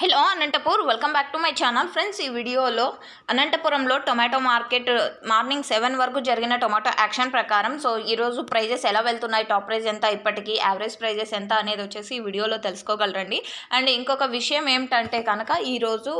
hello Anantapur welcome back to my channel friends ఈ వీడియోలో అనంతపురంలో టొమాటో మార్కెట్ మార్నింగ్ సెవెన్ వరకు జరిగిన టొమాటో యాక్షన్ ప్రకారం సో ఈరోజు ప్రైజెస్ ఎలా వెళ్తున్నాయి టాప్ ప్రైజ్ ఎంత ఇప్పటికీ యావరేజ్ ప్రైజెస్ ఎంత అనేది వచ్చేసి ఈ వీడియోలో తెలుసుకోగలరండి అండ్ ఇంకొక విషయం ఏమిటంటే కనుక ఈరోజు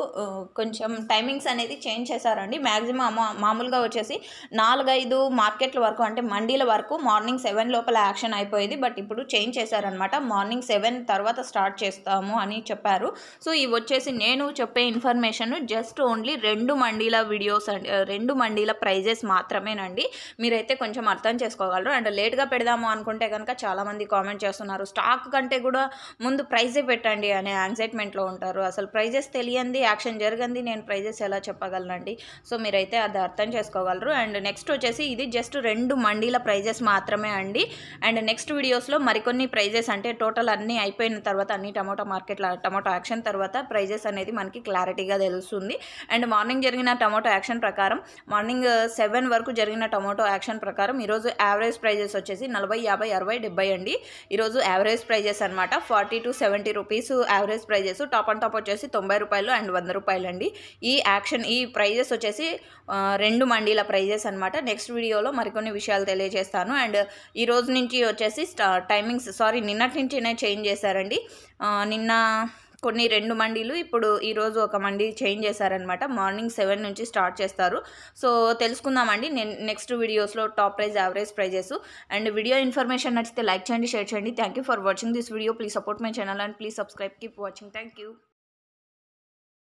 కొంచెం టైమింగ్స్ అనేది చేంజ్ చేశారండి మ్యాక్సిమం మామూలుగా వచ్చేసి నాలుగైదు మార్కెట్ల వరకు అంటే మండీల వరకు మార్నింగ్ సెవెన్ లోపల యాక్షన్ అయిపోయేది బట్ ఇప్పుడు చేంజ్ చేశారనమాట మార్నింగ్ సెవెన్ తర్వాత స్టార్ట్ చేస్తాము అని చెప్పారు సో వచ్చేసి నేను చెప్పే ఇన్ఫర్మేషన్ జస్ట్ ఓన్లీ రెండు మండీల వీడియోస్ అండ్ రెండు మండీల ప్రైజెస్ మాత్రమేనండి మీరైతే కొంచెం అర్థం చేసుకోగలరు అండ్ లేట్గా పెడదాము అనుకుంటే కనుక చాలామంది కామెంట్ చేస్తున్నారు స్టాక్ కంటే కూడా ముందు ప్రైజే పెట్టండి అనే యాంగ్జైట్మెంట్లో ఉంటారు అసలు ప్రైజెస్ తెలియంది యాక్షన్ జరగంది నేను ప్రైజెస్ ఎలా చెప్పగలనండి సో మీరైతే అది అర్థం చేసుకోగలరు అండ్ నెక్స్ట్ వచ్చేసి ఇది జస్ట్ రెండు మండీల ప్రైజెస్ మాత్రమే అండి అండ్ నెక్స్ట్ వీడియోస్లో మరికొన్ని ప్రైజెస్ అంటే టోటల్ అన్నీ అయిపోయిన తర్వాత అన్ని టమోటా మార్కెట్లో టమాటో యాక్షన్ తర్వాత ప్రైజెస్ అనేది మనకి క్లారిటీగా తెలుస్తుంది అండ్ మార్నింగ్ జరిగిన టమాటో యాక్షన్ ప్రకారం మార్నింగ్ సెవెన్ వరకు జరిగిన టమాటో యాక్షన్ ప్రకారం ఈరోజు యావరేజ్ ప్రైజెస్ వచ్చేసి నలభై యాభై అరవై డెబ్బై అండి ఈరోజు యావరేజ్ ప్రైజెస్ అనమాట forty to seventy rupees average prices top and top వచ్చేసి తొంభై రూపాయలు అండ్ వంద రూపాయలు అండి ఈ యాక్షన్ ఈ ప్రైజెస్ వచ్చేసి రెండు మండీల ప్రైజెస్ అనమాట నెక్స్ట్ వీడియోలో మరికొన్ని విషయాలు తెలియజేస్తాను అండ్ ఈ రోజు నుంచి వచ్చేసి టైమింగ్స్ సారీ నిన్నటి నుంచినే చేంజ్ చేశారండి నిన్న కొన్ని రెండు మండీలు ఇప్పుడు ఈరోజు ఒక మండీ చేంజ్ చేశారనమాట మార్నింగ్ సెవెన్ నుంచి స్టార్ట్ చేస్తారు సో తెలుసుకుందామండి నేను నెక్స్ట్ వీడియోస్లో top price average prices and video information నచ్చితే లైక్ చేయండి షేర్ చేయండి thank for watching this video please support my channel and please subscribe keep watching thank